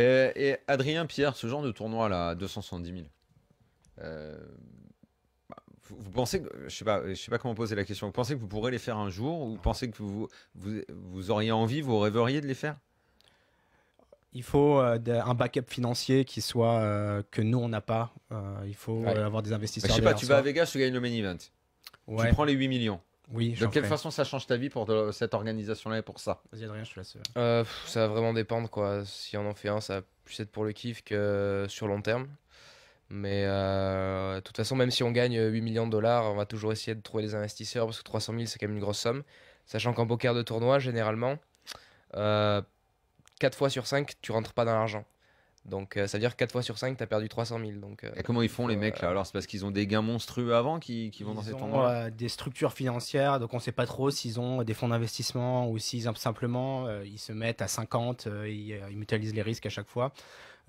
Euh, et, Adrien, Pierre, ce genre de tournoi là, à 270 000, euh, bah, vous, pensez que, je sais pas, je sais pas comment poser la question, vous pensez que vous pourrez les faire un jour ou pensez que vous, vous, vous auriez envie, vous rêveriez de les faire il faut euh, un backup financier qui soit euh, que nous on n'a pas. il faut avoir des investisseurs. Je bah, je sais pas, tu vas à Vegas, tu gagnes le main event. Tu prends les 8 millions de quelle façon ça change ta vie pour cette organisation-là et pour ça Vas-y Adrien, je te laisse. Euh, euh ça va vraiment dépendre quoi. Si on en fait un, ça va plus être pour le kiff que sur long terme. Mais euh, de toute façon, même si on gagne 8 millions de dollars, on va toujours essayer de trouver des investisseurs parce que 300 000 c'est quand même une grosse somme. Sachant qu'en poker de tournoi, généralement, 4 euh, fois sur 5, tu rentres pas dans l'argent. Donc euh, ça veut dire 4 fois sur 5, tu as perdu 300 000. Donc, euh, et comment ils font les mecs là euh, Alors c'est parce qu'ils ont des gains monstrueux avant qui, qui vont dans ces endroits Des structures financières, donc on ne sait pas trop s'ils ont des fonds d'investissement ou s'ils simplement ils se mettent à 50, ils, mutualisent les risques à chaque fois.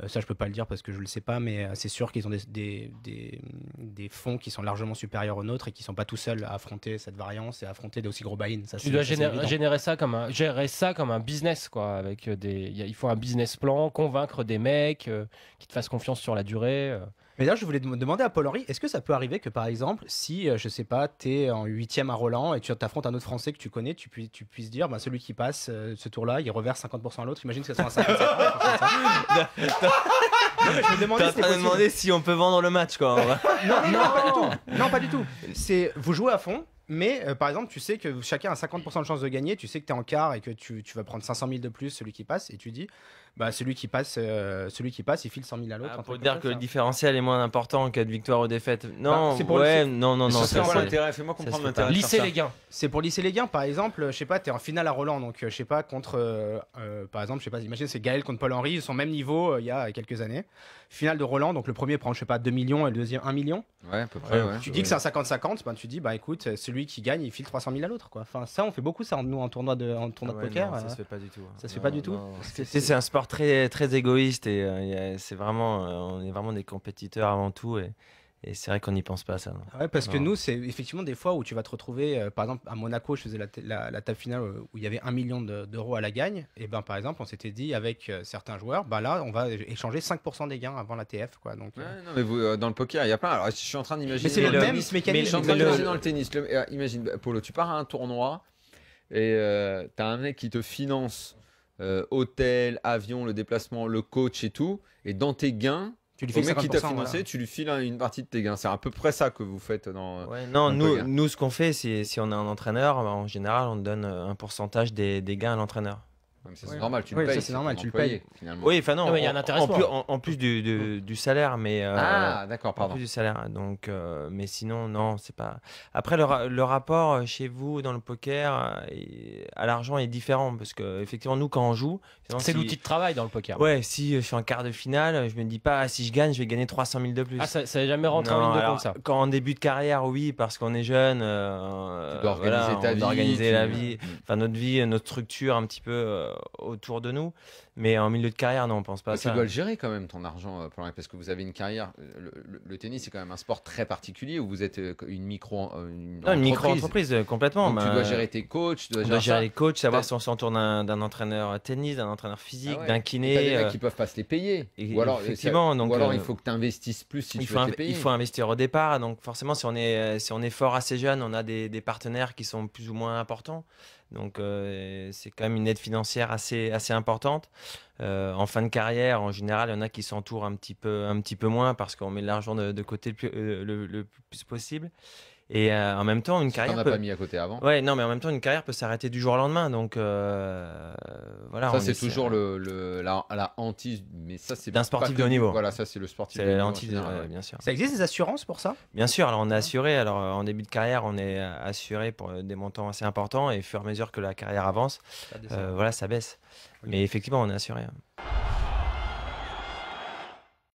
ça je peux pas le dire parce que je le sais pas, mais c'est sûr qu'ils ont des, des, des, fonds qui sont largement supérieurs aux nôtres et qui sont pas tout seuls à affronter cette variance et à affronter des aussi gros buy-in. Tu dois générer, ça comme un, gérer ça comme un business quoi. Avec des, il faut un business plan, convaincre des mecs euh, qui te fasse confiance sur la durée. Euh. Mais là, je voulais demander à Paul-Henri, est-ce que ça peut arriver que, par exemple, si, euh, je sais pas, tu es en 8 huitième à Roland et tu t'affrontes un autre Français que tu connais, tu, tu puisses dire, bah, celui qui passe ce tour-là, il reverse 50% à l'autre, imagine que ça soit un 57 Non, je me demander si on peut vendre le match, quoi. non, pas du tout. Non, pas du tout. C'est vous jouez à fond, mais euh, par exemple, tu sais que chacun a 50% de chance de gagner, tu sais que tu es en quart et que tu, vas prendre 500 000 de plus, celui qui passe, et tu dis, bah, celui, qui passe, euh, celui qui passe, il file 100 000 à l'autre. Ah, pour dire que le différentiel est moins important en cas de victoire ou défaite. Non, bah, c'est pour non, non, non. C'est fais-moi comprendre Lisser les gains. C'est pour lisser les gains, par exemple, je sais pas, tu es en finale à Roland, donc euh, je sais pas, contre, par exemple, je sais pas, imagine c'est Gaël contre Paul-Henri, ils sont même niveau il y a quelques années. Finale de Roland, donc le premier prend, je sais pas, 2 millions et le deuxième 1 million. Ouais, à peu près. Tu dis que c'est un 50-50, ben, tu dis, bah écoute, celui lui qui gagne, il file 300 000 à l'autre. Quoi. Enfin, ça, on fait beaucoup ça, nous, en tournoi de, tournoi ah de poker. ça euh, se fait pas du tout. Hein. Ça se fait pas du tout. C'est, un sport très, très égoïste et euh, c'est vraiment, euh, on est vraiment des compétiteurs avant tout. Et, et c'est vrai qu'on n'y pense pas, ça. Ouais, parce que nous, c'est effectivement des fois où tu vas te retrouver, euh, par exemple, à Monaco, je faisais la, table finale euh, où il y avait un million d'euros à la gagne. Et ben, par exemple, on s'était dit avec euh, certains joueurs, ben là, on va échanger 5% des gains avant la TF, quoi. mais vous, dans le poker, il y a plein. Alors, je suis en train d'imaginer. Mais c'est le, le, même mécanique. je le... dans le tennis. imagine, bah, Polo, tu pars à un tournoi et tu as un mec qui te finance hôtel, avion, le déplacement, le coach et tout. Et dans tes gains, tu lui mec qui t'a financé, tu lui files une partie de tes gains. C'est à peu près ça que vous faites dans. non, nous, nous, ce qu'on fait, c'est si on est un entraîneur, en général, on donne euh, un pourcentage des gains à l'entraîneur c'est normal, tu payes. tu le payes. Finalement. Oui, enfin non, il y a un En, plus, du, mm. salaire, mais. Euh, ah, d'accord, pardon. En plus du salaire. Donc, euh, mais sinon, non, c'est pas. Après, le, rapport euh, chez vous dans le poker à l'argent est différent parce que, effectivement, nous, quand on joue. C'est l'outil de travail dans le poker. Ouais, si je suis en quart de finale, je me dis pas, ah, si je gagne, je vais gagner 300 000 de plus. Ah, ça n'est jamais rentré en ligne de compte, ça. Quand on début de carrière, oui, parce qu'on est jeune. tu dois organiser ta Organiser la vie. Mm. Enfin, notre vie, notre structure, un petit peu euh, autour de nous. Mais en milieu de carrière, non, on pense pas à Tu dois le gérer quand même, ton argent, euh, parce que vous avez une carrière. Euh, le, tennis, c'est quand même un sport très particulier où vous êtes une micro une entreprise. micro-entreprise, complètement. tu dois gérer tes coachs. Tu dois gérer, les coachs, savoir si on s'entoure d'un entraîneur tennis, d'un entraîneur physique, ah d'un kiné. qui peuvent pas se les payer. ou alors, effectivement, donc, il faut que tu investisses plus si tu veux les payer. Il faut investir au départ. Donc forcément, si on est, si on est fort assez jeune, on a des, des partenaires qui sont plus ou moins importants. Donc euh, c'est quand même une aide financière assez, importante. Euh, en fin de carrière, en général, il y en a qui s'entourent un petit peu, moins parce qu'on met de l'argent de, côté le plus euh, possible. Et euh, en même temps, une carrière. Peut... pas mis à côté avant. Ouais, non, mais en même temps, une carrière peut s'arrêter du jour au lendemain. Donc euh, voilà. Ça, c'est toujours le, le la, la, hantise, mais ça, c'est d'un sportif de haut niveau. Voilà, ça, c'est le sportif. C'est la hantise, bien sûr. Ça existe des assurances pour ça Bien sûr. Alors, on est assuré. Alors, euh, en début de carrière, on est assuré pour des montants assez importants, et au fur et à mesure que la carrière avance, voilà, ça baisse. Mais effectivement, on est assuré. Hein.